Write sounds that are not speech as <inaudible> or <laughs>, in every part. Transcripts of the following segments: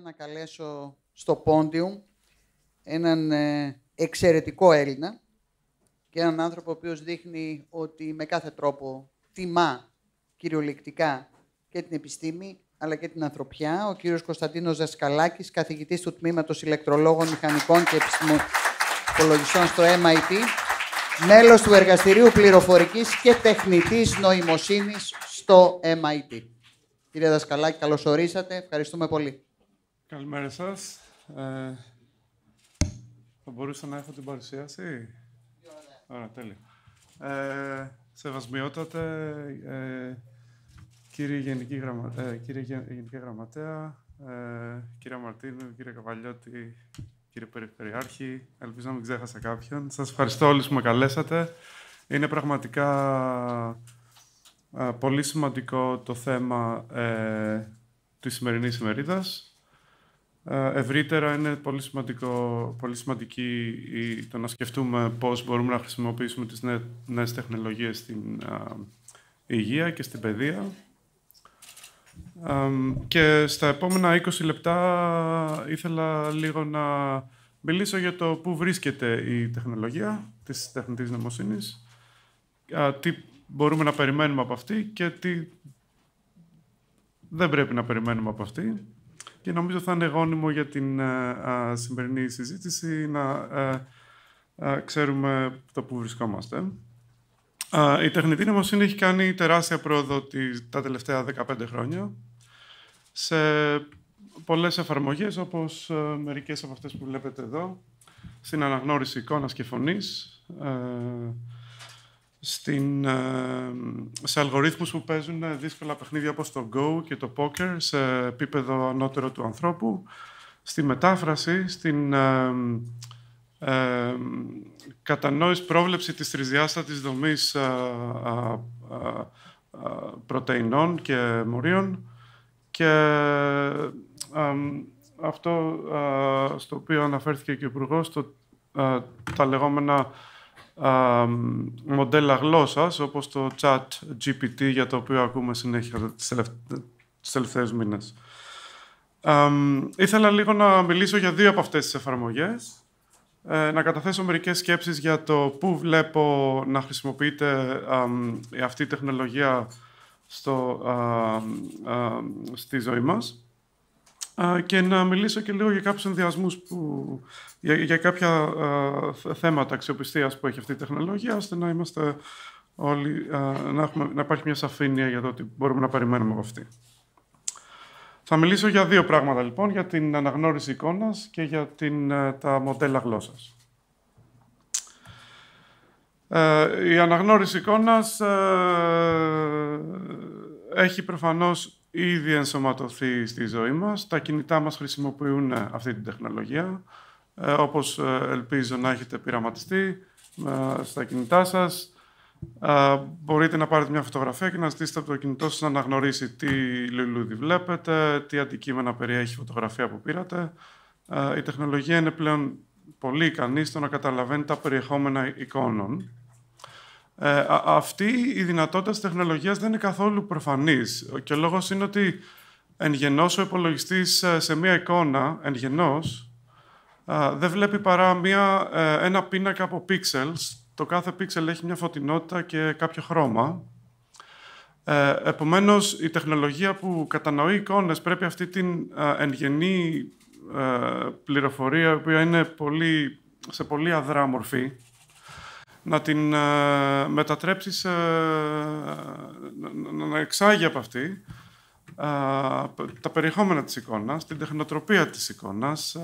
να καλέσω στο Πόντιουμ έναν ε, εξαιρετικό Έλληνα και έναν άνθρωπο ο οποίος δείχνει ότι με κάθε τρόπο τιμά κυριολεκτικά και την επιστήμη αλλά και την ανθρωπιά, ο κύριος Κωνσταντίνος Δασκαλάκης, καθηγητής του Τμήματος Ηλεκτρολόγων, Μηχανικών και Επιστημολογιστών στο MIT, μέλος του Εργαστηρίου Πληροφορικής και Τεχνητής Νοημοσύνης στο MIT. Κύριε Δασκαλάκη, καλώς ορίσατε. Ευχαριστούμε πολύ. Καλημέρα σας. Ε, θα μπορούσα να έχω την παρουσίαση. Ωραία, τέλεια. Ε, σεβασμιότατε, ε, κύριε Γενική Γραμμα... Ε, κύριε Γενική Γραμματέα, ε, κύριε Μαρτίνου, κύριε Καβαλιώτη, κύριε Περιφερειάρχη, ελπίζω να μην ξέχασα κάποιον. Σας ευχαριστώ όλους που με καλέσατε. Είναι πραγματικά ε, πολύ σημαντικό το θέμα ε, της σημερινής ημερίδας. Ε, ευρύτερα είναι πολύ, σημαντικό, πολύ σημαντική το να σκεφτούμε πώς μπορούμε να χρησιμοποιήσουμε τις νέες τεχνολογίες στην ε, υγεία και στην παιδεία. και στα επόμενα 20 λεπτά ήθελα λίγο να μιλήσω για το πού βρίσκεται η τεχνολογία της τεχνητής νομοσύνης, τι μπορούμε να περιμένουμε από αυτή και τι δεν πρέπει να περιμένουμε από αυτή και νομίζω θα είναι γόνιμο για την ε, ε, σημερινή συζήτηση να ε, ξέρουμε το που βρισκόμαστε. Η τεχνητή νοημοσύνη έχει κάνει τεράστια πρόοδο τα τελευταία 15 χρόνια σε πολλές εφαρμογές, όπως μερικές από αυτές που βλέπετε εδώ, στην αναγνώριση εικόνας και φωνής, στην, ε, σε αλγορίθμους που παίζουν ε, δύσκολα παιχνίδια όπως το Go και το Poker σε επίπεδο ανώτερο του ανθρώπου, στη μετάφραση, στην ε, ε, κατανόηση πρόβλεψη της τρισδιάστατης δομής ε, πρωτεϊνών και μορίων και αυτό στο οποίο αναφέρθηκε και ο Υπουργός, τα λεγόμενα μοντέλα γλώσσας όπως το chat GPT για το οποίο ακούμε συνέχεια τις τελευταίες μήνες. ήθελα λίγο να μιλήσω για δύο από αυτές τις εφαρμογές. Ε, να καταθέσω μερικές σκέψεις για το πού βλέπω να χρησιμοποιείται αυτή η τεχνολογία στο, στη ζωή μας και να μιλήσω και λίγο για κάποιους ενδιασμούς, που, για, κάποια θέματα αξιοπιστίας που έχει αυτή η τεχνολογία, ώστε να είμαστε όλοι, να, υπάρχει μια σαφήνεια για το ότι μπορούμε να περιμένουμε από αυτή. Θα μιλήσω για δύο πράγματα λοιπόν, για την αναγνώριση εικόνας και για την, τα μοντέλα γλώσσας. Ε, η αναγνώριση εικόνας ε, έχει προφανώς ήδη ενσωματωθεί στη ζωή μας. Τα κινητά μας χρησιμοποιούν ε, αυτή την τεχνολογία. Ε, όπως ε, ελπίζω να έχετε πειραματιστεί στα κινητά σας, μπορείτε να πάρετε μια φωτογραφία και να ζητήσετε από το κινητό σας να αναγνωρίσει τι λουλούδι βλέπετε, τι αντικείμενα περιέχει η φωτογραφία που πήρατε. Η τεχνολογία είναι πλέον πολύ ικανή στο να καταλαβαίνει τα περιεχόμενα εικόνων ε, α, αυτή η δυνατότητα της τεχνολογίας δεν είναι καθόλου προφανής. Και ο λόγος είναι ότι εν γενός ο υπολογιστής ε, σε μία εικόνα, εν γενός, ε, δεν βλέπει παρά μία, ε, ένα πίνακα από pixels. Το κάθε pixel έχει μια φωτεινότητα και κάποιο χρώμα. Ε, επομένως, η τεχνολογία που κατανοεί εικόνες πρέπει αυτή την εν γενή πληροφορία, η οποία είναι πολύ, σε πολύ αδρά μορφή, να την ε, μετατρέψεις ε, να εξάγει από αυτή ε, τα περιεχόμενα της εικόνας, την τεχνοτροπία της εικόνας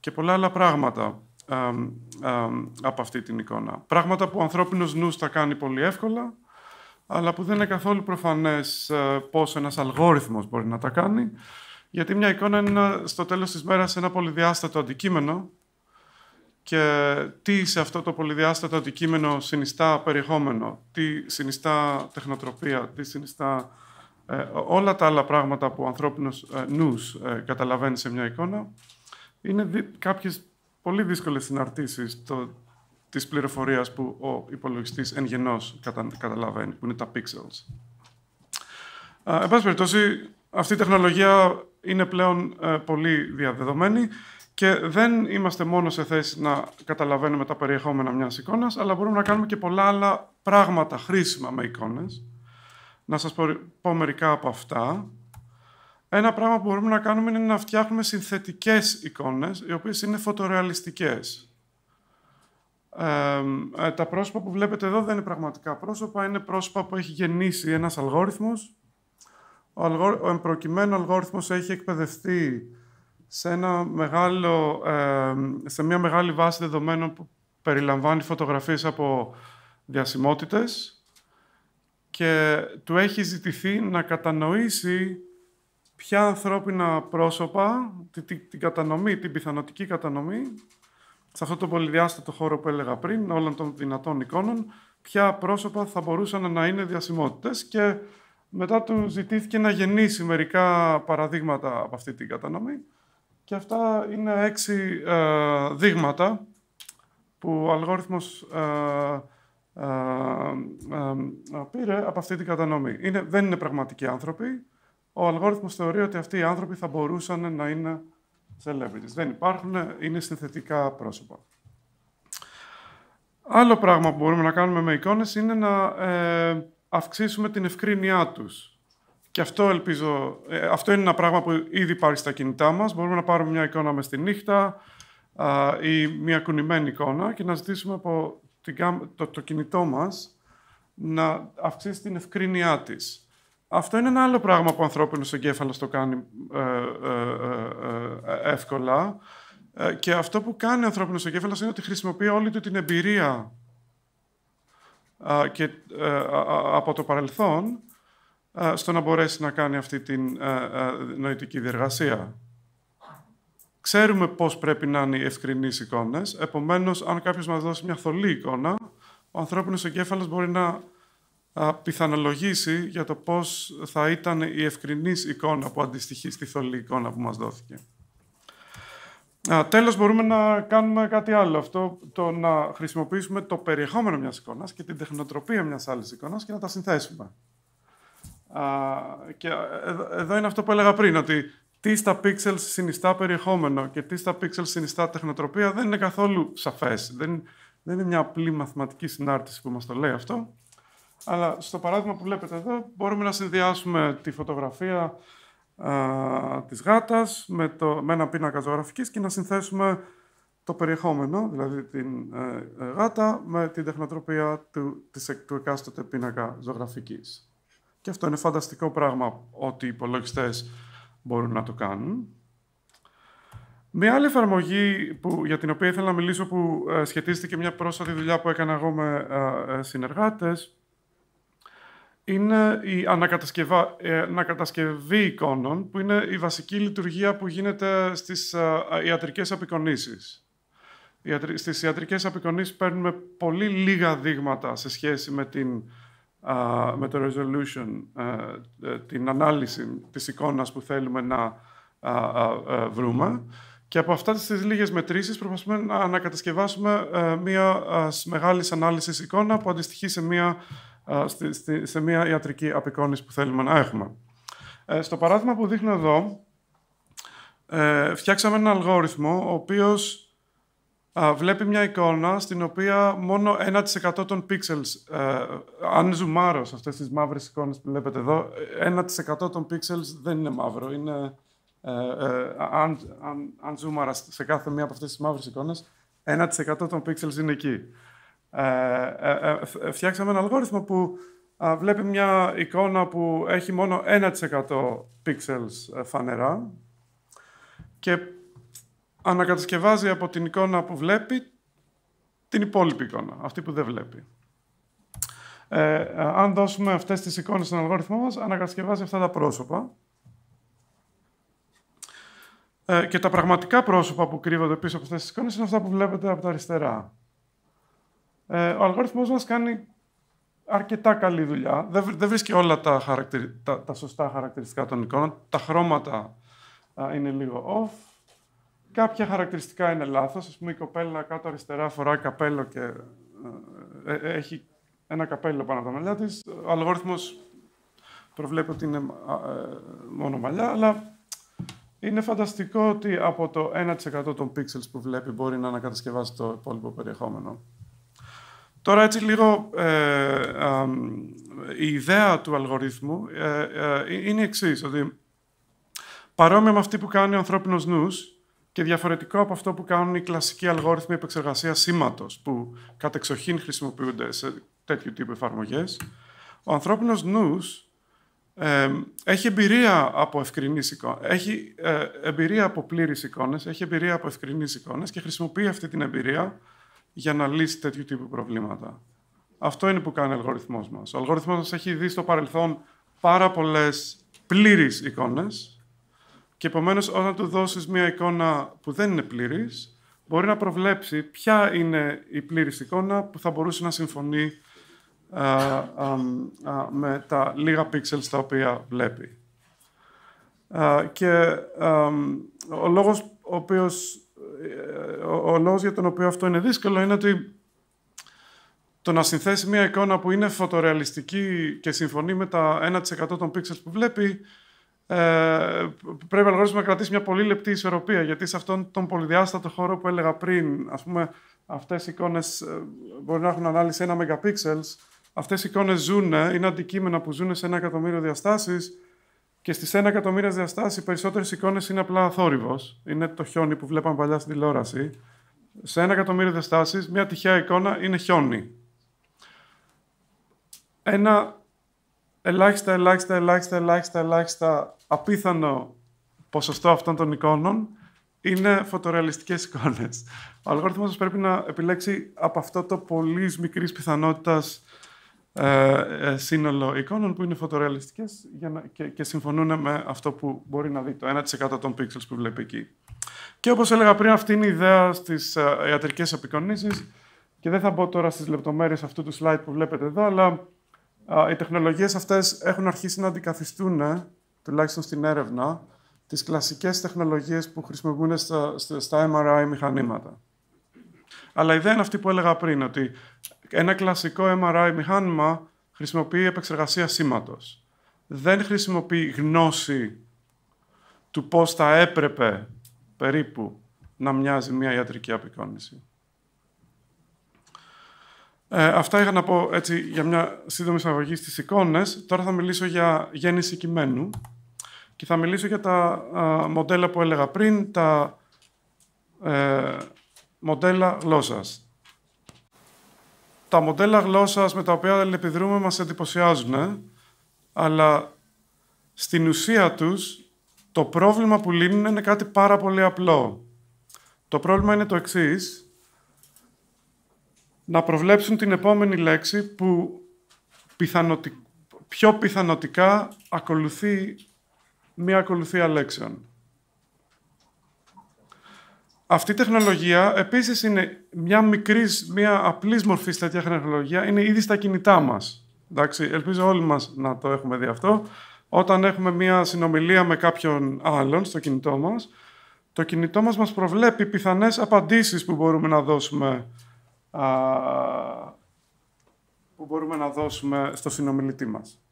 και πολλά άλλα πράγματα από αυτή την εικόνα. Πράγματα που ο ανθρώπινος νους τα κάνει πολύ εύκολα, αλλά που δεν είναι καθόλου προφανές πώς ένας αλγόριθμος μπορεί να τα κάνει, γιατί μια εικόνα είναι στο τέλος της μέρας ένα πολυδιάστατο αντικείμενο και τι σε αυτό το πολυδιάστατο αντικείμενο συνιστά περιεχόμενο, τι συνιστά τεχνοτροπία, τι συνιστά ε, όλα τα άλλα πράγματα που ο ανθρώπινος ε, νους ε, καταλαβαίνει σε μια εικόνα, είναι δι- κάποιες πολύ δύσκολες συναρτήσεις το, της πληροφορίας που ο υπολογιστής εν γενός καταλαβαίνει, που είναι τα pixels. Ε, εν πάση περιπτώσει, αυτή η τεχνολογία είναι πλέον πολύ διαδεδομένη και δεν είμαστε μόνο σε θέση να καταλαβαίνουμε τα περιεχόμενα μιας εικόνας, αλλά μπορούμε να κάνουμε και πολλά άλλα πράγματα χρήσιμα με εικόνες. Να σας πω μερικά από αυτά. Ένα πράγμα που μπορούμε να κάνουμε είναι να φτιάχνουμε συνθετικές εικόνες, οι οποίες είναι φωτορεαλιστικές. Ε, τα πρόσωπα που βλέπετε εδώ δεν είναι πραγματικά πρόσωπα, είναι πρόσωπα που έχει γεννήσει ένας αλγόριθμος. Ο, αλγο... ο εμπροκειμένο αλγόριθμος έχει εκπαιδευτεί σε, σε μια μεγάλη βάση δεδομένων που περιλαμβάνει φωτογραφίες από διασημότητες και του έχει ζητηθεί να κατανοήσει ποια ανθρώπινα πρόσωπα, την κατανομή, την πιθανοτική κατανομή, σε αυτό το πολυδιάστατο χώρο που έλεγα πριν, όλων των δυνατών εικόνων, ποια πρόσωπα θα μπορούσαν να είναι διασημότητες και μετά του ζητήθηκε να γεννήσει μερικά παραδείγματα από αυτή την κατανομή και αυτά είναι έξι ε, δείγματα που ο αλγόριθμος ε, ε, πήρε από αυτή την κατανομή. Είναι, δεν είναι πραγματικοί άνθρωποι. Ο αλγόριθμος θεωρεί ότι αυτοί οι άνθρωποι θα μπορούσαν να είναι celebrities. Δεν υπάρχουν, είναι συνθετικά πρόσωπα. Άλλο πράγμα που μπορούμε να κάνουμε με εικόνες είναι να αυξήσουμε την ευκρίνειά τους. Και αυτό ελπίζω, ε, αυτό είναι ένα πράγμα που ήδη υπάρχει στα κινητά μας. Μπορούμε να πάρουμε μια εικόνα μες στη νύχτα ή μια κουνημένη εικόνα και να ζητήσουμε από το, κινητό μας να αυξήσει την ευκρίνειά της. Αυτό είναι ένα άλλο πράγμα που ο ανθρώπινος εγκέφαλος το κάνει ε, ε, εύκολα. Και αυτό που κάνει ο ανθρώπινος εγκέφαλος είναι ότι χρησιμοποιεί όλη του την εμπειρία από το παρελθόν στο να μπορέσει να κάνει αυτή την νοητική διεργασία. Ξέρουμε πώς πρέπει να είναι οι ευκρινείς εικόνες, επομένως, αν κάποιος μας δώσει μια θολή εικόνα, ο ανθρώπινος εγκέφαλος μπορεί να πιθανολογήσει για το πώς θα ήταν η ευκρινής εικόνα που αντιστοιχεί στη θολή εικόνα που μας δόθηκε. Α, τέλος, μπορούμε να κάνουμε κάτι άλλο. Αυτό το να χρησιμοποιήσουμε το περιεχόμενο μιας εικόνας και την τεχνοτροπία μιας άλλης εικόνας και να τα συνθέσουμε και εδώ είναι αυτό που έλεγα πριν, ότι τι στα pixels συνιστά περιεχόμενο και τι στα pixels συνιστά τεχνοτροπία δεν είναι καθόλου σαφές. Δεν, δεν είναι μια απλή μαθηματική συνάρτηση που μας το λέει αυτό. Αλλά στο παράδειγμα που βλέπετε εδώ μπορούμε να συνδυάσουμε τη φωτογραφία α, της γάτας με, το, με ένα πίνακα ζωγραφικής και να συνθέσουμε το περιεχόμενο, δηλαδή την ε, ε, γάτα, με την τεχνοτροπία του, του εκάστοτε πίνακα ζωγραφικής. Και αυτό είναι φανταστικό πράγμα ότι οι υπολογιστές μπορούν να το κάνουν. Μια άλλη εφαρμογή που, για την οποία ήθελα να μιλήσω που ε, σχετίζεται και μια πρόσφατη δουλειά που έκανα εγώ με ε, ε, συνεργάτες είναι η ανακατασκευή εικόνων που είναι η βασική λειτουργία που γίνεται στις ιατρικές απεικονίσεις. Στις ιατρικές απεικονίσεις παίρνουμε πολύ λίγα δείγματα σε σχέση με την με το resolution, ε, ε, την ανάλυση της εικόνας που θέλουμε να ε, βρούμε. Και από αυτά τις λίγες μετρήσεις προσπαθούμε να ανακατασκευάσουμε μια μεγάλης ανάλυσης εικόνα που αντιστοιχεί σε μια, μια ιατρική απεικόνηση που θέλουμε να έχουμε. Στο παράδειγμα που δείχνω εδώ, φτιάξαμε έναν αλγόριθμο ο οποίος βλέπει μια εικόνα στην οποία μόνο 1% των pixels, ε, αν ζουμάρω σε αυτές τις μαύρες εικόνες που βλέπετε εδώ, 1% των pixels δεν είναι μαύρο. Είναι, ε, ε, αν, αν, αν σε κάθε μία από αυτές τις μαύρες εικόνες, 1% των pixels είναι εκεί. Ε, φτιάξαμε ένα αλγόριθμο που βλέπει μια εικόνα που έχει μόνο 1% pixels φανερά και ανακατασκευάζει από την εικόνα που βλέπει την υπόλοιπη εικόνα, αυτή που δεν βλέπει. Ε, αν δώσουμε αυτές τις εικόνες στον αλγόριθμό μας, ανακατασκευάζει αυτά τα πρόσωπα. Ε, και τα πραγματικά πρόσωπα που κρύβονται πίσω από αυτές τις εικόνες είναι αυτά που βλέπετε από τα αριστερά. Ε, ο αλγόριθμός μας κάνει αρκετά καλή δουλειά. Δεν, βρίσκει όλα τα, τα, τα σωστά χαρακτηριστικά των εικόνων. Τα χρώματα είναι λίγο off Κάποια χαρακτηριστικά είναι λάθος. Ας πούμε, η κοπέλα κάτω αριστερά φορά καπέλο και ε, ε, έχει ένα καπέλο πάνω από τα μαλλιά της. Ο αλγόριθμος προβλέπει ότι είναι ε, μόνο μαλλιά, αλλά είναι φανταστικό ότι από το 1% των pixels που βλέπει μπορεί να ανακατασκευάσει το υπόλοιπο περιεχόμενο. Τώρα έτσι λίγο ε, η ιδέα του αλγορίθμου ε, είναι η εξής, ότι παρόμοια με αυτή που κάνει ο ανθρώπινος νους, και διαφορετικό από αυτό που κάνουν οι κλασικοί αλγόριθμοι επεξεργασία σήματος, που κατεξοχήν χρησιμοποιούνται σε τέτοιου τύπου εφαρμογές. Ο ανθρώπινος νους ε, έχει εμπειρία από ευκρινείς ε, εικόνε, έχει εμπειρία από πλήρε εικόνες, έχει εμπειρία από εικόνες και χρησιμοποιεί αυτή την εμπειρία για να λύσει τέτοιου τύπου προβλήματα. Αυτό είναι που κάνει ο αλγοριθμός μας. Ο αλγοριθμός μας έχει δει στο παρελθόν πάρα πολλές πλήρεις εικόνες, και επομένως, όταν του δώσεις μια εικόνα που δεν είναι πλήρης, μπορεί να προβλέψει ποια είναι η πλήρης εικόνα που θα μπορούσε να συμφωνεί με τα λίγα πίξελ τα οποία βλέπει. και ε, ο λόγος, για τον οποίο αυτό είναι δύσκολο είναι ότι το να συνθέσει μια εικόνα που είναι φωτορεαλιστική και συμφωνεί με τα 1% των πίξελ που βλέπει, ε, πρέπει ο αλγόριθμος να κρατήσει μια πολύ λεπτή ισορροπία. Γιατί σε αυτόν τον πολυδιάστατο χώρο που έλεγα πριν, ας πούμε, αυτές οι εικόνες ε, μπορεί να έχουν ανάλυση 1 megapixel. αυτές οι εικόνες ζουν, είναι αντικείμενα που ζουν σε ένα εκατομμύριο διαστάσεις. Και στις ένα εκατομμύρια διαστάσεις, οι περισσότερες εικόνες είναι απλά θόρυβος. Είναι το χιόνι που βλέπαμε παλιά στην τηλεόραση. Σε ένα εκατομμύριο διαστάσεις, μια τυχαία εικόνα είναι χιόνι. Ένα ελάχιστα, ελάχιστα, ελάχιστα, ελάχιστα, ελάχιστα απίθανο ποσοστό αυτών των εικόνων είναι φωτορεαλιστικές εικόνες. Ο αλγόριθμος πρέπει να επιλέξει από αυτό το πολύ μικρής πιθανότητας ε, ε, σύνολο εικόνων που είναι φωτορεαλιστικές για να, και, και συμφωνούν με αυτό που μπορεί να δει το 1% των pixels που βλέπει εκεί. Και όπως έλεγα πριν, αυτή είναι η ιδέα στις ε, ιατρικές απεικονίσεις και δεν θα μπω τώρα στις λεπτομέρειες αυτού του slide που βλέπετε εδώ, αλλά οι τεχνολογίες αυτές έχουν αρχίσει να αντικαθιστούν, ε, τουλάχιστον στην έρευνα, τις κλασικές τεχνολογίες που χρησιμοποιούν στα, στα MRI μηχανήματα. Αλλά η ιδέα είναι αυτή που έλεγα πριν, ότι ένα κλασικό MRI μηχάνημα χρησιμοποιεί επεξεργασία σήματος. Δεν χρησιμοποιεί γνώση του πώς θα έπρεπε περίπου να μοιάζει μια ιατρική απεικόνηση. Ε, αυτά είχα να πω έτσι, για μια σύντομη εισαγωγή στις εικόνες. Τώρα θα μιλήσω για γέννηση κειμένου και θα μιλήσω για τα μοντέλα που έλεγα πριν, τα ε, μοντέλα γλώσσας. Τα μοντέλα γλώσσας με τα οποία αλληλεπιδρούμε μας εντυπωσιάζουν, ε, αλλά στην ουσία τους το πρόβλημα που λύνουν είναι κάτι πάρα πολύ απλό. Το πρόβλημα είναι το εξής, να προβλέψουν την επόμενη λέξη που πιο πιθανοτικά ακολουθεί μία ακολουθία λέξεων. Αυτή η τεχνολογία επίσης είναι μια μικρής, μια απλής μορφής τέτοια τεχνολογία, είναι ήδη στα κινητά μας. ελπίζω όλοι μας να το έχουμε δει αυτό. Όταν έχουμε μια συνομιλία με κάποιον άλλον στο κινητό μας, το κινητό μας μας προβλέπει πιθανές απαντήσεις που μπορούμε να δώσουμε που μπορούμε να δώσουμε στο συνομιλητή μας.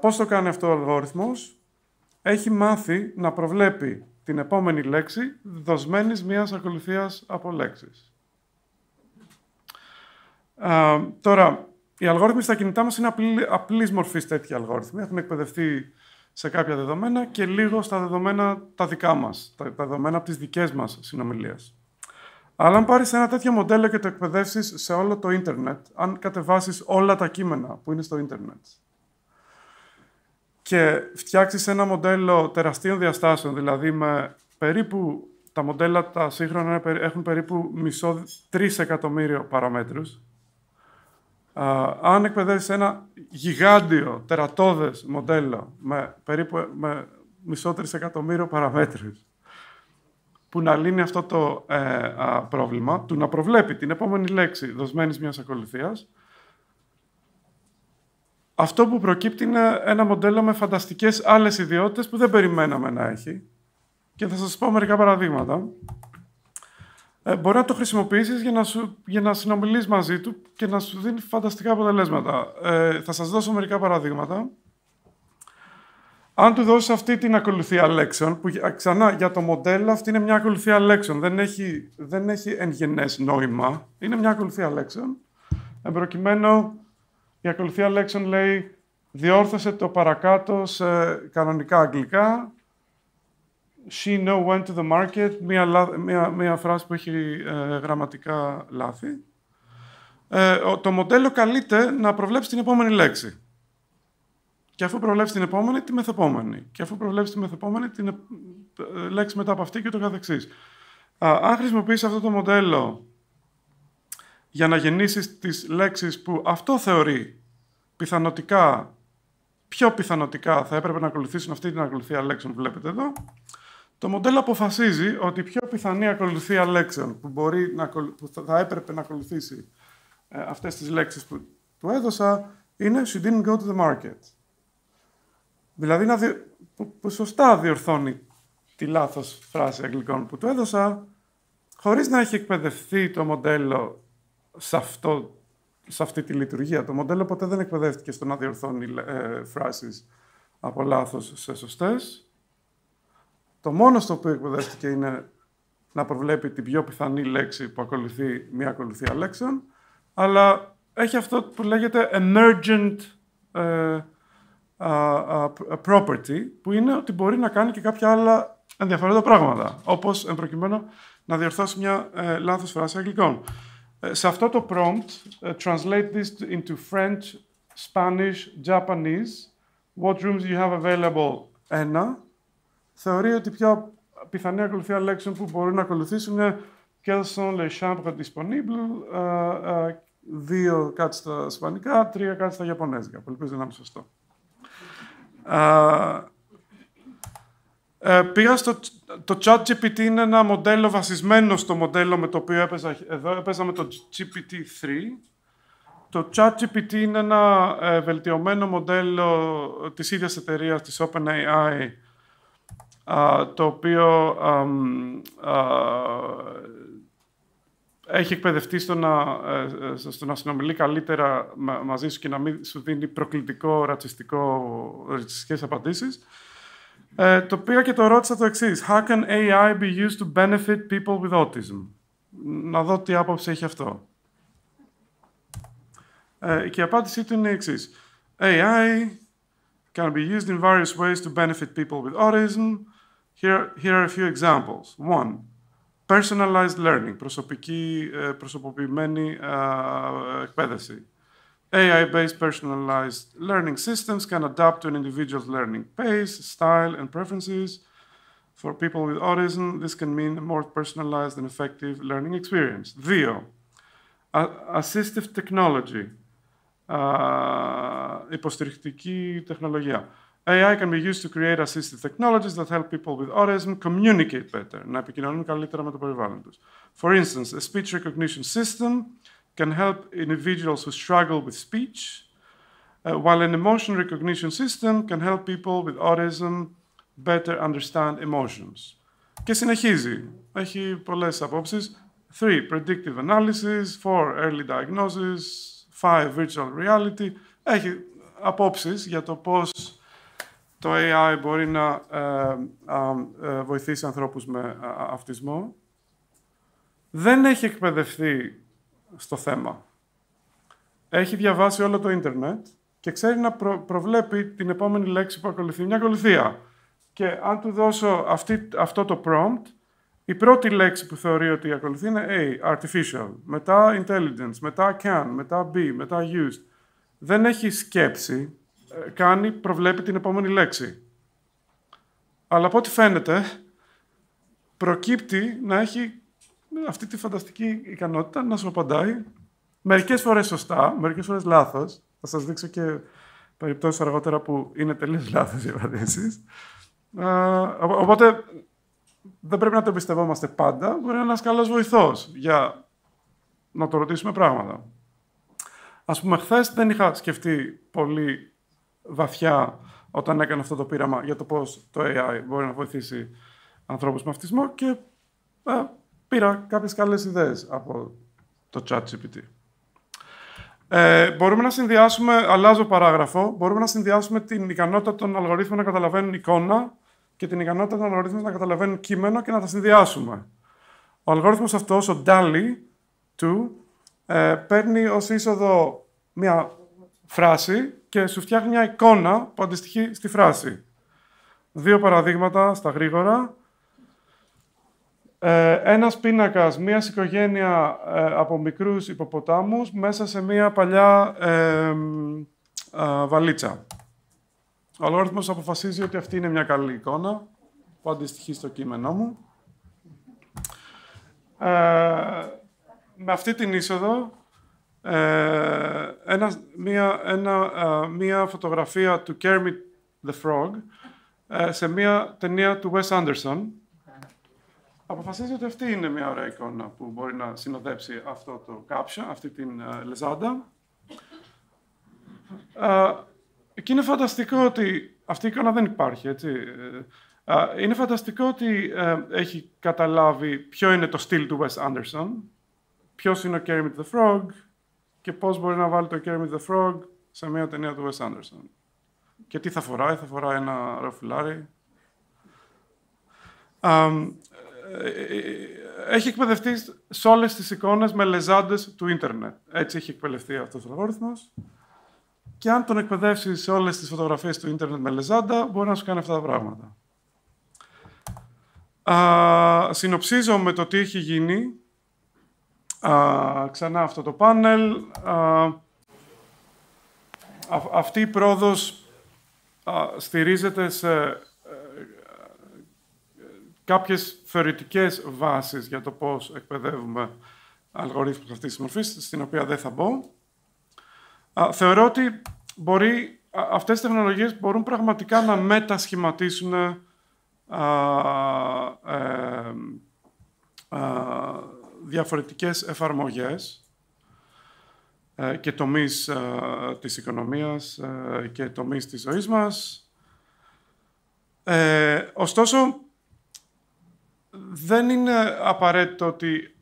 Πώς το κάνει αυτό ο αλγόριθμος. Έχει μάθει να προβλέπει την επόμενη λέξη δοσμένης μιας ακολουθίας από λέξεις. Τώρα, οι αλγόριθμοι στα κινητά μας είναι απλή, απλής μορφής τέτοιοι αλγόριθμοι. Έχουμε εκπαιδευτεί σε κάποια δεδομένα και λίγο στα δεδομένα τα δικά μας, τα, δεδομένα από τις δικές μας συνομιλίες. Αλλά αν πάρεις ένα τέτοιο μοντέλο και το εκπαιδεύσεις σε όλο το ίντερνετ, αν κατεβάσεις όλα τα κείμενα που είναι στο ίντερνετ και φτιάξεις ένα μοντέλο τεραστίων διαστάσεων, δηλαδή με περίπου τα μοντέλα τα σύγχρονα έχουν περίπου μισό εκατομμύριο παραμέτρους. Αν εκπαιδεύσεις ένα γιγάντιο, τερατώδες μοντέλο με περίπου με μισό τρισεκατομμύριο παραμέτρους, που να λύνει αυτό το ε, πρόβλημα, του να προβλέπει την επόμενη λέξη δοσμένης μιας ακολουθίας, αυτό που προκύπτει είναι ένα μοντέλο με φανταστικές άλλες ιδιότητες που δεν περιμέναμε να έχει. Και θα σας πω μερικά παραδείγματα. Ε, μπορεί να το χρησιμοποιήσεις για να, σου, για να συνομιλείς μαζί του και να σου δίνει φανταστικά αποτελέσματα. Ε, θα σας δώσω μερικά παραδείγματα. Αν του δώσεις αυτή την ακολουθία λέξεων, που ξανά για το μοντέλο αυτή είναι μια ακολουθία λέξεων, δεν έχει, δεν έχει νόημα, είναι μια ακολουθία λέξεων. Εν η ακολουθία λέξεων λέει διόρθωσε το παρακάτω σε κανονικά αγγλικά. She know went to the market, μια, μια, μια φράση που έχει ε, γραμματικά λάθη. Ε, το μοντέλο καλείται να προβλέψει την επόμενη λέξη. Και αφού προβλέψεις την επόμενη, τη μεθεπόμενη. Και αφού προβλέψεις τη μεθεπόμενη, την ε, λέξη μετά από αυτή και το καθεξή. Αν χρησιμοποιήσεις αυτό το μοντέλο για να γεννήσεις τις λέξεις που αυτό θεωρεί πιθανοτικά, πιο πιθανοτικά θα έπρεπε να ακολουθήσουν αυτή την ακολουθία λέξεων που βλέπετε εδώ, το μοντέλο αποφασίζει ότι η πιο πιθανή ακολουθία λέξεων που, μπορεί να, που θα έπρεπε να ακολουθήσει αυτέ ε, αυτές τις λέξεις που του έδωσα είναι «She didn't go to the market». Δηλαδή να που, σωστά διορθώνει τη λάθος φράση αγγλικών που του έδωσα, χωρίς να έχει εκπαιδευτεί το μοντέλο σε, αυτό, σε αυτή τη λειτουργία. Το μοντέλο ποτέ δεν εκπαιδεύτηκε στο να διορθώνει ε, φράσεις από λάθος σε σωστές. Το μόνος στο οποίο εκπαιδεύτηκε είναι να προβλέπει την πιο πιθανή λέξη που ακολουθεί μία ακολουθία λέξεων, αλλά έχει αυτό που λέγεται emergent ε, property που είναι ότι μπορεί να κάνει και κάποια άλλα ενδιαφέροντα πράγματα. Όπως, εν προκειμένου, να διορθώσει μια ε, λάθος φράση αγγλικών. Ε, σε αυτό το prompt, ε, translate this into French, Spanish, Japanese, what rooms you have available, ένα, θεωρεί ότι πιο πιθανή ακολουθία λέξεων που μπορούν να ακολουθήσουν είναι quelles sont les chambres disponibles, ε, δύο κάτι στα ισπανικά, τρία κάτι στα ιαπωνέζικα, που να είναι σωστό. Ε, το ChatGPT είναι ένα μοντέλο βασισμένο στο μοντέλο με το οποίο έπαιζα εδώ. Έπαιζα το GPT-3. Το ChatGPT είναι ένα ε, βελτιωμένο μοντέλο της ίδιας εταιρείας, της OpenAI, το οποίο έχει εκπαιδευτεί στο να, ε, ε, στο να συνομιλεί καλύτερα μαζί σου και να μην σου δίνει προκλητικό, ρατσιστικό, ρατσιστικές απαντήσεις. Ε, το πήγα και το ρώτησα το εξής. How can AI be used to benefit people with autism? Να δω τι άποψη έχει αυτό. Ε, και η απάντησή του είναι η εξής. AI can be used in various ways to benefit people with autism. Here, here are a few examples. One, Personalized learning, προσωπική, προσωποποιημένη εκπαίδευση. AI-based personalized learning systems can adapt to an individual's learning pace, style, and preferences. For people with autism, this can mean a more personalized and effective learning experience. Δύο, assistive technology, uh, υποστηρικτική τεχνολογία. AI can be used to create assistive technologies that help people with autism communicate better, να καλύτερα με το For instance, a speech recognition system can help individuals who struggle with speech, uh, while an emotion recognition system can help people with autism better understand emotions. Και συνεχίζει. Έχει πολλές απόψεις. 3. Predictive analysis. 4. Early diagnosis. 5. Virtual reality. Έχει απόψεις για το πώς Το AI μπορεί να ε, ε, βοηθήσει ανθρώπους με αυτισμό. Δεν έχει εκπαιδευτεί στο θέμα. Έχει διαβάσει όλο το ίντερνετ και ξέρει να προβλέπει την επόμενη λέξη που ακολουθεί. Μια ακολουθία. Και αν του δώσω αυτό το prompt, η πρώτη λέξη που θεωρεί ότι ακολουθεί είναι A, artificial, μετά intelligence, μετά can, μετά be, μετά used. Δεν έχει σκέψη ε, κάνει, προβλέπει την επόμενη λέξη. Αλλά από ό,τι φαίνεται, προκύπτει να έχει αυτή τη φανταστική ικανότητα να σου απαντάει μερικές φορές σωστά, μερικές φορές λάθος. Θα σας δείξω και περιπτώσεις αργότερα που είναι τελείως λάθος οι ε, Οπότε δεν πρέπει να το εμπιστευόμαστε πάντα. Μπορεί να είναι ένας καλός βοηθός για να το ρωτήσουμε πράγματα. Ας πούμε, χθες δεν είχα σκεφτεί πολύ βαθιά όταν έκανε αυτό το πείραμα για το πώς το AI μπορεί να βοηθήσει ανθρώπους με αυτισμό και ε, πήρα κάποιες καλές ιδέες από το chat GPT. Ε, μπορούμε να συνδυάσουμε, αλλάζω παράγραφο, μπορούμε να συνδυάσουμε την ικανότητα των αλγορίθμων να καταλαβαίνουν εικόνα και την ικανότητα των αλγορίθμων να καταλαβαίνουν κείμενο και να τα συνδυάσουμε. Ο αλγόριθμος αυτός, ο DALI, του, ε, παίρνει ως είσοδο μια φράση και σου φτιάχνει μια εικόνα που αντιστοιχεί στη φράση. Δύο παραδείγματα στα γρήγορα. Ε, ένας πίνακας, μιας οικογένεια ε, από μικρούς υποποτάμους μέσα σε μια παλιά ε, ε, βαλίτσα. Ο αλγόριθμος αποφασίζει ότι αυτή είναι μια καλή εικόνα που αντιστοιχεί στο κείμενό μου. Ε, με αυτή την είσοδο ε, ένα, μια, ένα, μια φωτογραφία του Kermit the Frog ε, σε μια ταινία του Wes Anderson. Αποφασίζει ότι αυτή είναι μια ωραία εικόνα που μπορεί να συνοδέψει αυτό το κάψιο, αυτή την ε, λεζάντα. Και είναι φανταστικό ότι αυτή η εικόνα δεν υπάρχει, έτσι. Είναι φανταστικό ότι έχει καταλάβει ποιο είναι το στυλ του Wes Anderson, ποιος είναι ο Kermit the Frog, και πώς μπορεί να βάλει το Kermit the Frog σε μια ταινία του Wes Anderson. Και τι θα φοράει, θα φοράει ένα ροφιλάρι. Ε, ε, ε, έχει εκπαιδευτεί σε όλες τις εικόνες με λεζάντες του ίντερνετ. Έτσι έχει εκπαιδευτεί αυτός ο λογαριθμός. Και αν τον εκπαιδεύσει σε όλες τις φωτογραφίες του ίντερνετ με λεζάντα, μπορεί να σου κάνει αυτά τα πράγματα. συνοψίζω με το τι έχει γίνει Α, ξανά αυτό το πάνελ. αυτή η πρόοδος στηρίζεται σε ε, κάποιες θεωρητικές βάσεις για το πώς εκπαιδεύουμε αλγορίθμους αυτής της μορφής, στην οποία δεν θα μπω. Θεωρώ ότι μπορεί, αυτές οι τεχνολογίες μπορούν πραγματικά να μετασχηματίσουν α, ε, διαφορετικές εφαρμογές ε, και τομείς ε, της οικονομίας ε, και τομείς της ζωής μας. ωστόσο, δεν είναι απαραίτητο ότι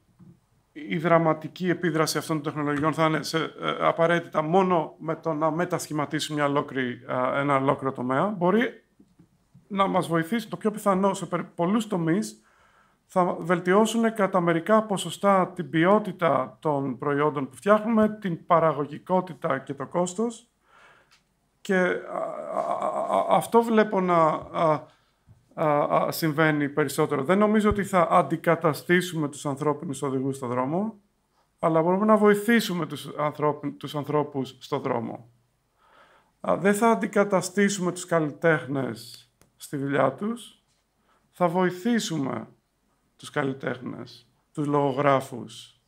η δραματική επίδραση αυτών των τεχνολογιών θα είναι σε, απαραίτητα μόνο με το να μετασχηματίσουν μια ένα ολόκληρο τομέα. Μπορεί να μας βοηθήσει το πιο πιθανό σε πολλούς τομείς θα βελτιώσουν κατά μερικά ποσοστά την ποιότητα των προϊόντων που φτιάχνουμε, την παραγωγικότητα και το κόστος. Και αυτό βλέπω να συμβαίνει περισσότερο. Δεν νομίζω ότι θα αντικαταστήσουμε τους ανθρώπινους οδηγούς στο δρόμο, αλλά μπορούμε να βοηθήσουμε τους, ανθρώπους στο δρόμο. Δεν θα αντικαταστήσουμε τους καλλιτέχνες στη δουλειά τους, θα βοηθήσουμε τους καλλιτέχνες, τους λογογράφους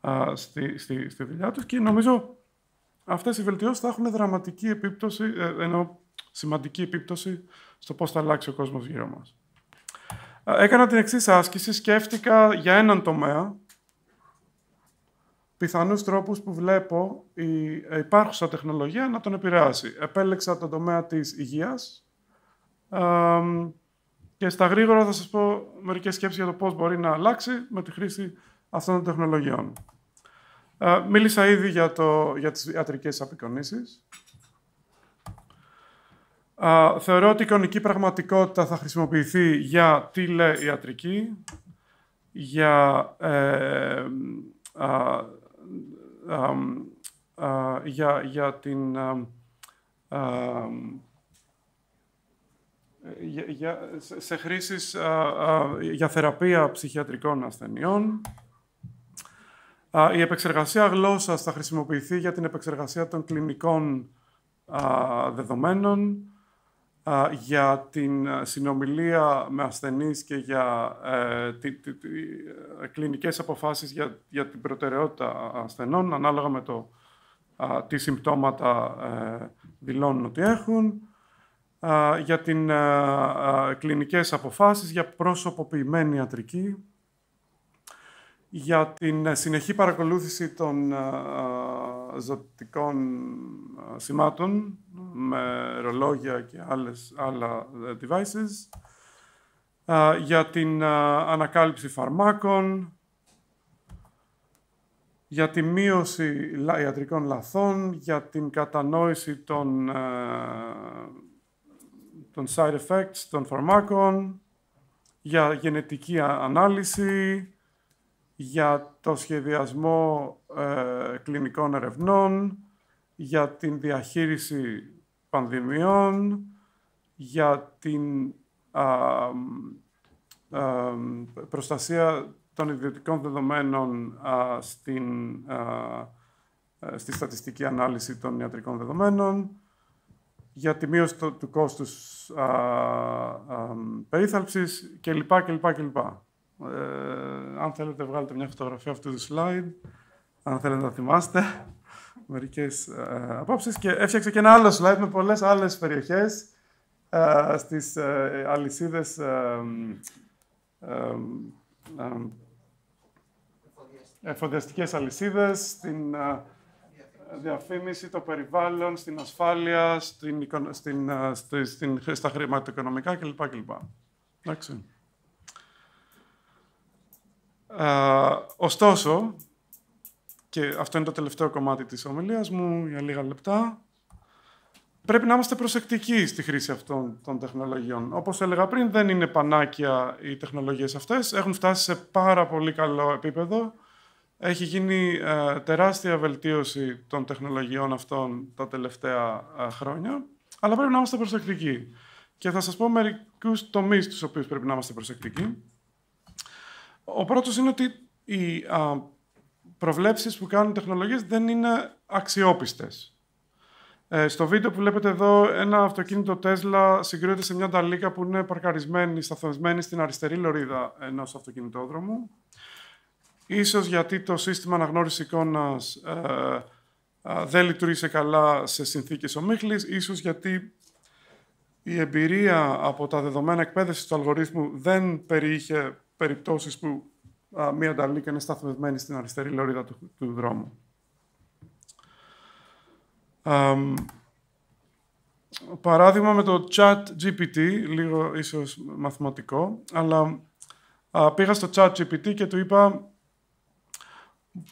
α, στη, στη, στη δουλειά τους και νομίζω αυτές οι βελτιώσεις θα έχουν δραματική επίπτωση, ε, ενώ σημαντική επίπτωση στο πώς θα αλλάξει ο κόσμος γύρω μας. Ε, έκανα την εξής άσκηση, σκέφτηκα για έναν τομέα πιθανούς τρόπους που βλέπω η υπάρχουσα τεχνολογία να τον επηρεάσει. Επέλεξα τον τομέα της υγείας, ε, και στα γρήγορα θα σας πω μερικές σκέψεις για το πώς μπορεί να αλλάξει με τη χρήση αυτών των τεχνολογιών. Ε, μίλησα ήδη για, το, για τις ιατρικές απεικονίσεις. Ε, θεωρώ ότι η εικονική πραγματικότητα θα χρησιμοποιηθεί για τηλεϊατρική, για, ε, ε για, για την ε, σε, σε για θεραπεία ψυχιατρικών ασθενειών. η επεξεργασία γλώσσας θα χρησιμοποιηθεί για την επεξεργασία των κλινικών δεδομένων, για την ε, συνομιλία με ασθενείς και για ε, ε κλινικές αποφάσεις για, την προτεραιότητα ασθενών, ανάλογα με το τι συμπτώματα δηλώνουν ότι έχουν για την κλινικές αποφάσεις, για προσωποποιημένη ιατρική, για την ε, συνεχή παρακολούθηση των ζωτικών σημάτων με ρολόγια και άλλες, άλλα ε, devices, για την ανακάλυψη φαρμάκων, για τη μείωση ιατρικών λαθών, για την κατανόηση των ε, των side effects των φαρμάκων, για γενετική ανάλυση, για το σχεδιασμό ε, κλινικών ερευνών, για την διαχείριση πανδημιών, για την προστασία των ιδιωτικών δεδομένων ε, στη στατιστική ανάλυση των ιατρικών δεδομένων, για τη μείωση του κόστους α, κλπ. κλπ, κλπ. Ε, αν θέλετε, βγάλετε μια φωτογραφία αυτού του slide, αν θέλετε να θυμάστε μερικές ε, απόψεις. Και έφτιαξα και ένα άλλο slide με πολλές άλλες περιοχές ε, στις ε, αλυσίδες ε, ε, ε, εφοδιαστικές αλυσίδες, στην διαφήμιση, το περιβάλλον, στην ασφάλεια, στην, στην, στην, στα χρηματοοικονομικά κλπ. κλπ. Εντάξει. ωστόσο, και αυτό είναι το τελευταίο κομμάτι της ομιλίας μου για λίγα λεπτά, πρέπει να είμαστε προσεκτικοί στη χρήση αυτών των τεχνολογιών. Όπως έλεγα πριν, δεν είναι πανάκια οι τεχνολογίες αυτές, έχουν φτάσει σε πάρα πολύ καλό επίπεδο, έχει γίνει ε, τεράστια βελτίωση των τεχνολογιών αυτών τα τελευταία ε, χρόνια, αλλά πρέπει να είμαστε προσεκτικοί. Και θα σας πω μερικούς τομείς τους οποίους πρέπει να είμαστε προσεκτικοί. Ο πρώτος είναι ότι οι προβλέψεις που κάνουν τεχνολογίες δεν είναι αξιόπιστες. Ε, στο βίντεο που βλέπετε εδώ, ένα αυτοκίνητο Τέσλα συγκρίνεται σε μια ταλίκα που είναι παρκαρισμένη, σταθμισμένη στην αριστερή λωρίδα ενός αυτοκινητόδρομου. Ίσως γιατί το σύστημα αναγνώρισης εικόνας ε, ε, δεν λειτουργήσε καλά σε συνθήκες ομίχλης, ίσως γιατί η εμπειρία από τα δεδομένα εκπαίδευσης του αλγορίθμου δεν περιείχε περιπτώσεις που ε, μία ανταλήκη είναι σταθμευμένη στην αριστερή λωρίδα του, του δρόμου. παράδειγμα με το chat GPT, λίγο ίσως μαθηματικό, αλλά πήγα στο chat GPT και του είπα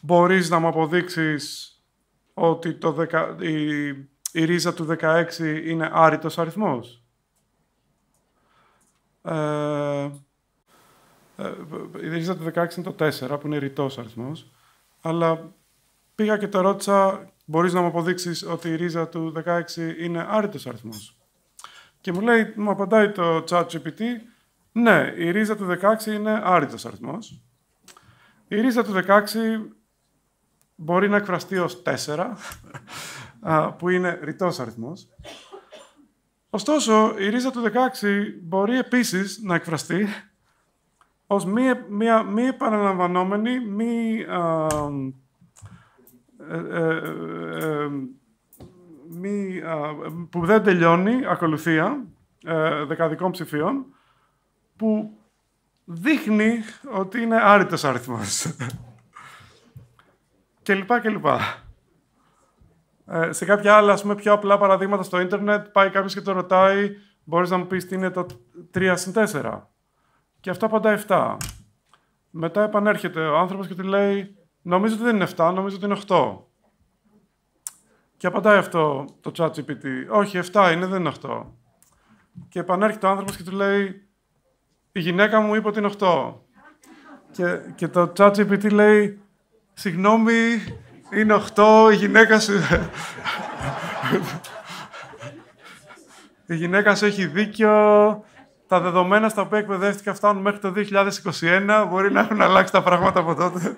μπορείς να μου αποδείξεις ότι το η... ρίζα του 16 είναι άρρητος αριθμός. Ε... ε η ρίζα του 16 είναι το 4, που είναι ρητός αριθμός. Αλλά πήγα και το ρώτησα, μπορείς να μου αποδείξεις ότι η ρίζα του 16 είναι άρρητος αριθμός. Και μου λέει, μου απαντάει το chat GPT, ναι, η ρίζα του 16 είναι άρρητος αριθμός. Η ρίζα του 16 μπορεί να εκφραστεί ως 4, που είναι ρητός αριθμός. Ωστόσο, η ρίζα του 16 μπορεί επίσης να εκφραστεί ως μία, μία, μη επαναλαμβανόμενη, ε, ε, ε, μη, α, που δεν τελειώνει ακολουθία δεκαδικών ψηφίων, που δείχνει ότι είναι άρρητος αριθμός. και λοιπά και λοιπά. Ε, σε κάποια άλλα, ας πούμε, πιο απλά παραδείγματα στο ίντερνετ, πάει κάποιος και το ρωτάει, μπορείς να μου πεις τι είναι το 3 συν 4. Και αυτό απαντάει 7. Μετά επανέρχεται ο άνθρωπος και του λέει, νομίζω ότι δεν είναι 7, νομίζω ότι είναι 8. Και απαντάει αυτό το chat GPT, όχι 7 είναι, δεν είναι 8. Και επανέρχεται ο άνθρωπος και του λέει, η γυναίκα μου είπε ότι είναι 8. Και, και το ChatGPT λέει, συγγνώμη, είναι 8, η γυναίκα σου... η γυναίκα σου έχει δίκιο, τα δεδομένα στα οποία εκπαιδεύτηκα φτάνουν μέχρι το 2021, μπορεί να έχουν αλλάξει τα πράγματα από τότε.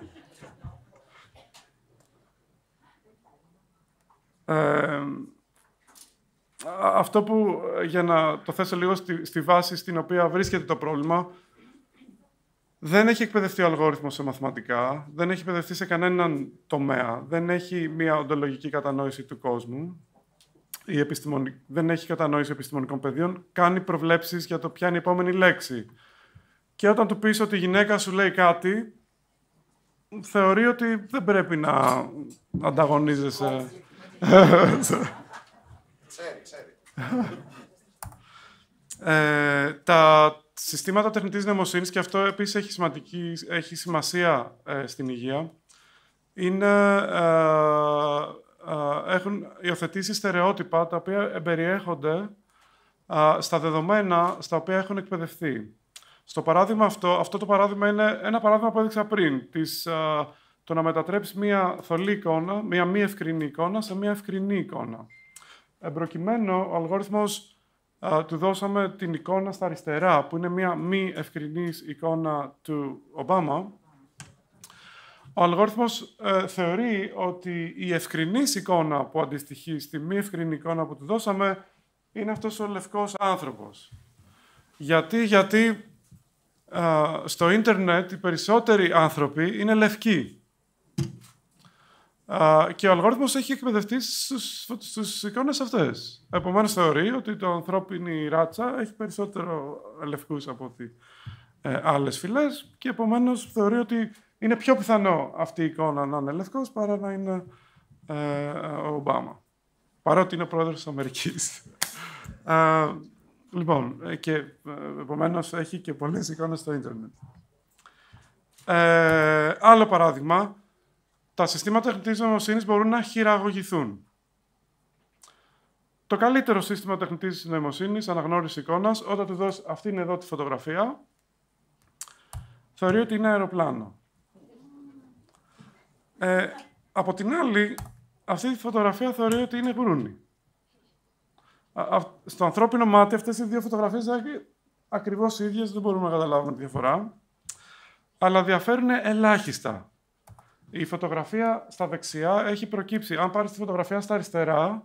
Ε, αυτό που, ε, για να το θέσω λίγο στη, βάση στην οποία βρίσκεται το πρόβλημα, δεν έχει εκπαιδευτεί ο αλγόριθμος σε μαθηματικά, δεν έχει εκπαιδευτεί σε κανέναν τομέα, δεν έχει μια οντολογική κατανόηση του κόσμου, η δεν έχει κατανόηση επιστημονικών πεδίων, κάνει προβλέψεις για το ποια είναι η επόμενη λέξη. Και όταν του πεις ότι η γυναίκα σου λέει κάτι, θεωρεί ότι δεν πρέπει να ανταγωνίζεσαι. <laughs> Ε, τα συστήματα τεχνητής νοημοσύνης, και αυτό επίσης έχει, σημασία ε, στην υγεία, είναι, ε, έχουν υιοθετήσει στερεότυπα τα οποία εμπεριέχονται στα δεδομένα στα οποία έχουν εκπαιδευτεί. Στο παράδειγμα αυτό, αυτό το παράδειγμα είναι ένα παράδειγμα που έδειξα πριν, της, το να μετατρέψεις μία θολή εικόνα, μία μη ευκρινή εικόνα, σε μία ευκρινή εικόνα. Εμπροκειμένου, ο αλγόριθμος του δώσαμε την εικόνα στα αριστερά, που είναι μια μη ευκρινής εικόνα του Ομπάμα. Ο αλγόριθμος ε, θεωρεί ότι η ευκρινής εικόνα που αντιστοιχεί στη μη ευκρινή εικόνα που του δώσαμε είναι αυτός ο λευκός άνθρωπος. Γιατί, γιατί στο ίντερνετ οι περισσότεροι άνθρωποι είναι λευκοί και ο αλγόριθμος έχει εκπαιδευτεί στους, στους εικόνες αυτές. Επομένως θεωρεί ότι το ανθρώπινη ράτσα έχει περισσότερο λευκούς από ότι ε, άλλες φυλές και επομένως θεωρεί ότι είναι πιο πιθανό αυτή η εικόνα να είναι λευκός παρά να είναι ε, ο Ομπάμα. Παρότι είναι πρόεδρος της Αμερικής. <laughs> λοιπόν, ε, και ε, επομένως έχει και πολλές εικόνες στο ίντερνετ. Ε, άλλο παράδειγμα, τα συστήματα τεχνητής νοημοσύνης μπορούν να χειραγωγηθούν. Το καλύτερο σύστημα τεχνητής νοημοσύνης αναγνώριση εικόνας, όταν του δώσεις αυτήν εδώ τη φωτογραφία, θεωρεί ότι είναι αεροπλάνο. Ε, από την άλλη, αυτή τη φωτογραφία θεωρεί ότι είναι γουρούνι. Στο ανθρώπινο μάτι, αυτές οι δύο φωτογραφίες είναι ακριβώς ίδιες, δεν μπορούμε να καταλάβουμε τη διαφορά. Αλλά διαφέρουν ελάχιστα η φωτογραφία στα δεξιά έχει προκύψει. Αν πάρεις τη φωτογραφία στα αριστερά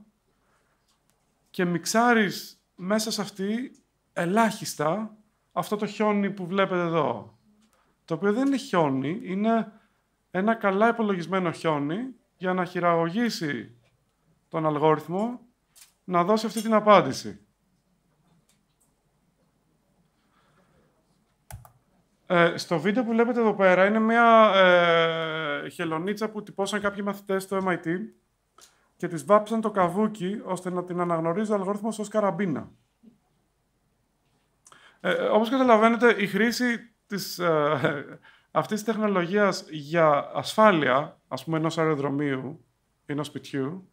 και μιξάρεις μέσα σε αυτή ελάχιστα αυτό το χιόνι που βλέπετε εδώ. Το οποίο δεν είναι χιόνι, είναι ένα καλά υπολογισμένο χιόνι για να χειραγωγήσει τον αλγόριθμο να δώσει αυτή την απάντηση. Ε, στο βίντεο που βλέπετε εδώ πέρα είναι μια ε, χελονίτσα που τυπώσαν κάποιοι μαθητές στο MIT και της βάψαν το καβούκι ώστε να την αναγνωρίζει ο αλγόριθμος ως καραμπίνα. Ε, ε όπως καταλαβαίνετε, η χρήση της, ε, αυτής της τεχνολογίας για ασφάλεια, ας πούμε ενός αεροδρομίου, ενός σπιτιού,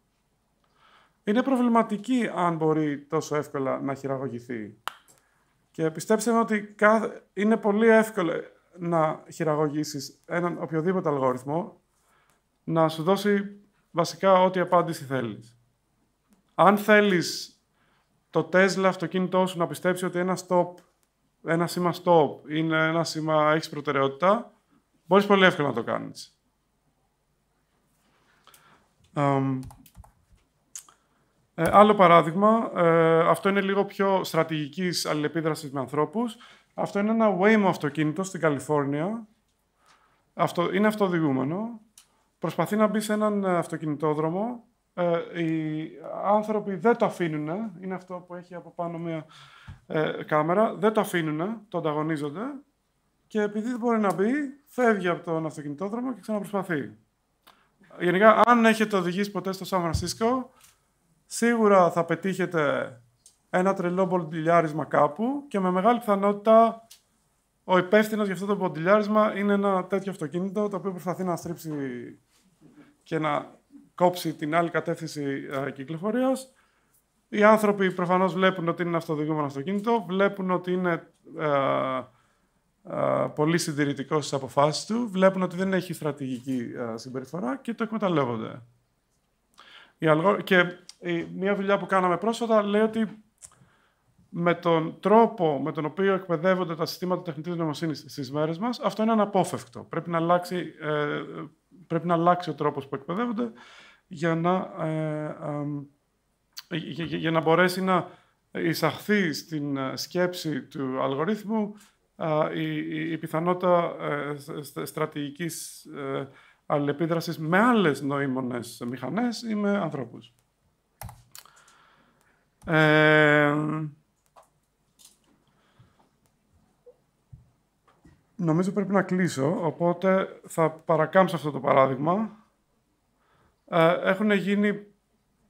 είναι προβληματική αν μπορεί τόσο εύκολα να χειραγωγηθεί και πιστέψτε με ότι είναι πολύ εύκολο να χειραγωγήσεις έναν οποιοδήποτε αλγόριθμο να σου δώσει βασικά ό,τι απάντηση θέλεις. Αν θέλεις το Tesla αυτοκίνητό σου να πιστέψει ότι ένα stop, ένα σήμα stop είναι ένα σήμα έχεις προτεραιότητα, μπορείς πολύ εύκολα να το κάνεις. Um, ε, άλλο παράδειγμα, ε, αυτό είναι λίγο πιο στρατηγικής αλληλεπίδρασης με ανθρώπους. Αυτό είναι ένα Waymo αυτοκίνητο στην Καλιφόρνια. Αυτό, είναι αυτοδιγούμενο. Προσπαθεί να μπει σε έναν ε, αυτοκινητόδρομο. Ε, οι άνθρωποι δεν το αφήνουν. Είναι αυτό που έχει από πάνω μια ε, κάμερα. Δεν το αφήνουν, το ανταγωνίζονται. Και επειδή δεν μπορεί να μπει, φεύγει από τον αυτοκινητόδρομο και ξαναπροσπαθεί. Γενικά, αν έχετε οδηγήσει ποτέ στο Σαν Φρανσίσκο, σίγουρα θα πετύχετε ένα τρελό μποντιλιάρισμα κάπου και με μεγάλη πιθανότητα ο υπεύθυνος για αυτό το μποντιλιάρισμα είναι ένα τέτοιο αυτοκίνητο το οποίο προσπαθεί να στρίψει και να κόψει την άλλη κατεύθυνση ε, κυκλοφορίας. Οι άνθρωποι προφανώς βλέπουν ότι είναι αυτοδηγούμενο αυτοκίνητο, βλέπουν ότι είναι ε, ε, πολύ συντηρητικός στις αποφάσεις του, βλέπουν ότι δεν έχει στρατηγική συμπεριφορά και το εκμεταλλεύονται. Και μία δουλειά που κάναμε πρόσφατα λέει ότι με τον τρόπο με τον οποίο εκπαιδεύονται τα συστήματα τεχνητής νοημοσύνης στις μέρες μας, αυτό είναι αναπόφευκτο. Πρέπει να αλλάξει, ε, πρέπει να αλλάξει ο τρόπος που εκπαιδεύονται για να, ε, για, να μπορέσει να εισαχθεί στην ε, σκέψη του αλγορίθμου η, η, η, πιθανότητα στρατηγικής αλληλεπίδρασης με άλλες νοήμονες μηχανές ή με ανθρώπους. Ε, νομίζω πρέπει να κλείσω, οπότε θα παρακάμψω αυτό το παράδειγμα. Ε, έχουν γίνει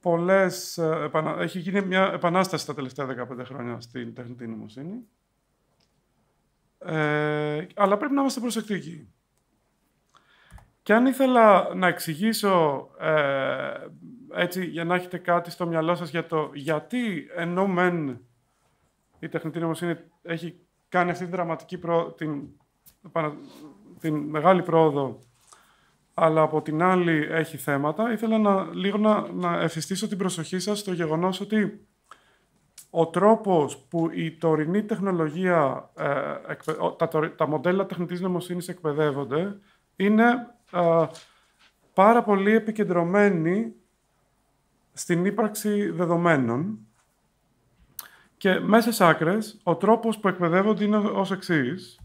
πολλές, ε, έχει γίνει μια επανάσταση τα τελευταία 15 χρόνια στην τεχνητή νοημοσύνη. Ε, αλλά πρέπει να είμαστε προσεκτικοί. Και αν ήθελα να εξηγήσω ε, έτσι, για να έχετε κάτι στο μυαλό σας για το γιατί ενώ μεν η τεχνητή νοημοσύνη έχει κάνει αυτή τη δραματική προ... την... την μεγάλη πρόοδο, αλλά από την άλλη έχει θέματα, ήθελα να, λίγο να, να ευθυστήσω την προσοχή σας στο γεγονός ότι ο τρόπος που η τωρινή τεχνολογία, ε, τα, τα μοντέλα τεχνητής νοημοσύνης εκπαιδεύονται, είναι ε, πάρα πολύ επικεντρωμένοι στην ύπαρξη δεδομένων και μέσα σε άκρες ο τρόπος που εκπαιδεύονται είναι ως εξής.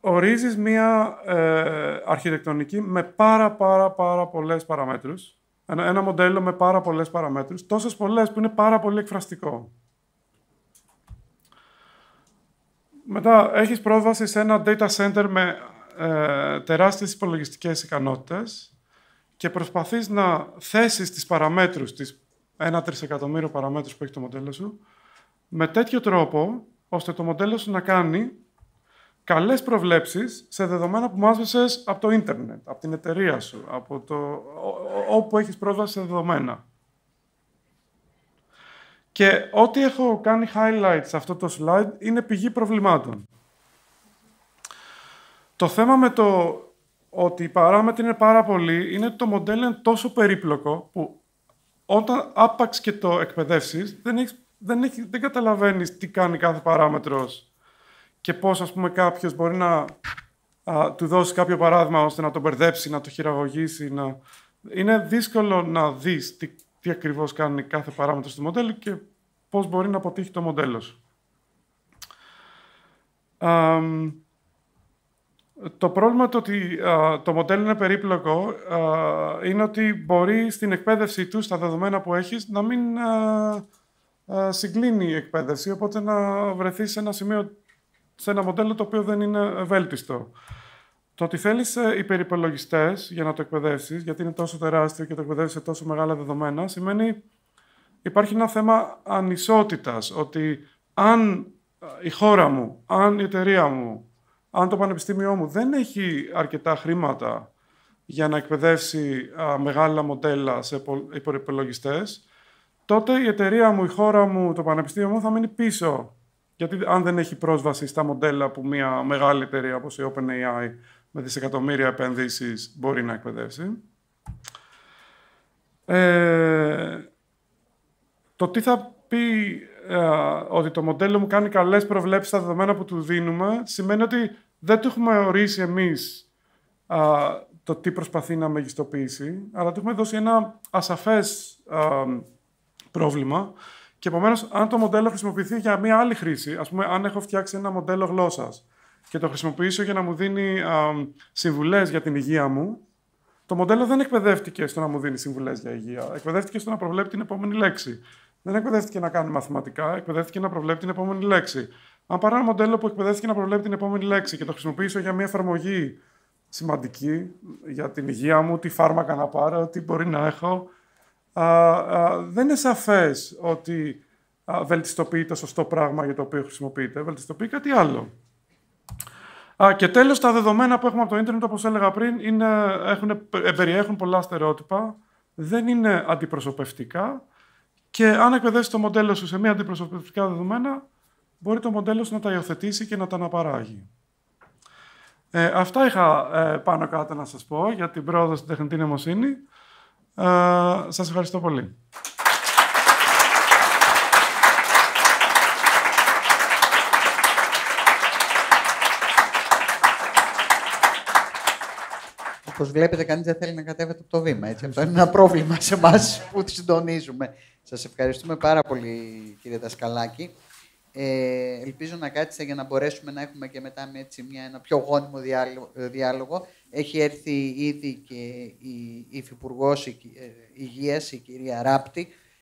Ορίζεις μία ε, αρχιτεκτονική με πάρα πάρα πάρα πολλές παραμέτρους. Ένα, ένα μοντέλο με πάρα πολλές παραμέτρους, τόσες πολλές που είναι πάρα πολύ εκφραστικό. Μετά έχεις πρόσβαση σε ένα data center με ε, τεράστιες υπολογιστικές ικανότητες και προσπαθείς να θέσεις τις παραμέτρους, τις ένα τρισεκατομμύριο παραμέτρους που έχει το μοντέλο σου, με τέτοιο τρόπο ώστε το μοντέλο σου να κάνει καλές προβλέψεις σε δεδομένα που μάζεσες από το ίντερνετ, από την εταιρεία σου, από το... όπου έχεις πρόσβαση σε δεδομένα. Και ό,τι έχω κάνει highlight σε αυτό το slide είναι πηγή προβλημάτων. Το θέμα με το ότι οι παράμετροι είναι πάρα πολλοί είναι ότι το μοντέλο είναι τόσο περίπλοκο που όταν άπαξ και το εκπαιδεύσεις, δεν, δεν, δεν καταλαβαίνεις τι κάνει κάθε παράμετρος και πώς, ας πούμε, κάποιος μπορεί να του δώσεις κάποιο παράδειγμα ώστε να τον μπερδέψει, να το χειραγωγήσει. Να... Είναι δύσκολο να δεις τι, τι ακριβώς κάνει κάθε παράμετρο του μοντέλο και πώς μπορεί να αποτύχει το μοντέλο σου. Το πρόβλημα το ότι το μοντέλο είναι περίπλοκο είναι ότι μπορεί στην εκπαίδευση του, στα δεδομένα που έχεις, να μην συγκλίνει η εκπαίδευση, οπότε να βρεθείς σε ένα σημείο, σε ένα μοντέλο το οποίο δεν είναι βέλτιστο. Το ότι θέλεις ε, οι για να το εκπαιδεύσεις, γιατί είναι τόσο τεράστιο και το εκπαιδεύσει σε τόσο μεγάλα δεδομένα, σημαίνει υπάρχει ένα θέμα ανισότητας, ότι αν η χώρα μου, αν η εταιρεία μου, αν το πανεπιστήμιό μου δεν έχει αρκετά χρήματα για να εκπαιδεύσει μεγάλα μοντέλα σε υπολογιστέ, τότε η εταιρεία μου, η χώρα μου, το πανεπιστήμιο μου θα μείνει πίσω. Γιατί αν δεν έχει πρόσβαση στα μοντέλα που μια μεγάλη εταιρεία όπως η OpenAI με δισεκατομμύρια επενδύσεις μπορεί να εκπαιδεύσει. Ε, το τι θα πει ε, ότι το μοντέλο μου κάνει καλές προβλέψεις στα δεδομένα που του δίνουμε, σημαίνει ότι δεν το έχουμε ορίσει εμείς το τι προσπαθεί να μεγιστοποιήσει, αλλά του έχουμε δώσει ένα ασαφές πρόβλημα. Και επομένως, αν το μοντέλο χρησιμοποιηθεί για μία άλλη χρήση, ας πούμε, αν έχω φτιάξει ένα μοντέλο γλώσσας και το χρησιμοποιήσω για να μου δίνει συμβουλές για την υγεία μου, το μοντέλο δεν εκπαιδεύτηκε στο να μου δίνει συμβουλές για υγεία. Εκπαιδεύτηκε στο να προβλέπει την επόμενη λέξη δεν εκπαιδεύτηκε να κάνει μαθηματικά, εκπαιδεύτηκε να προβλέπει την επόμενη λέξη. Αν πάρω ένα μοντέλο που εκπαιδεύτηκε να προβλέπει την επόμενη λέξη και το χρησιμοποιήσω για μια εφαρμογή σημαντική για την υγεία μου, τι φάρμακα να πάρω, τι μπορεί να έχω, α, α, δεν είναι σαφές ότι α, βελτιστοποιεί το σωστό πράγμα για το οποίο χρησιμοποιείται. Βελτιστοποιεί κάτι άλλο. Α, και τέλος, τα δεδομένα που έχουμε από το ίντερνετ, όπως έλεγα πριν, είναι, έχουν, περιέχουν πολλά στερεότυπα, δεν είναι αντιπροσωπευτικά και αν εκπαιδεύσει το μοντέλο σου σε μία αντιπροσωπευτικά δεδομένα, μπορεί το μοντέλο σου να τα υιοθετήσει και να τα αναπαράγει. Ε, αυτά είχα ε, πάνω κάτω να σας πω για την πρόοδο στην τεχνητή νοημοσύνη. Ε, σας ευχαριστώ πολύ. Όπως βλέπετε, κανείς δεν θέλει να κατέβεται από το βήμα. Έτσι. Αυτό είναι ένα πρόβλημα σε εμάς που τη συντονίζουμε. Σας ευχαριστούμε πάρα πολύ κύριε Δασκαλάκη. Ε, ελπίζω να κάτσετε για να μπορέσουμε να έχουμε και μετά με έτσι μια, ένα πιο γόνιμο διάλογο. Ε, Έχει έρθει ήδη και η Υφυπουργός ε, Υγείας, η κυρία Ράπτη,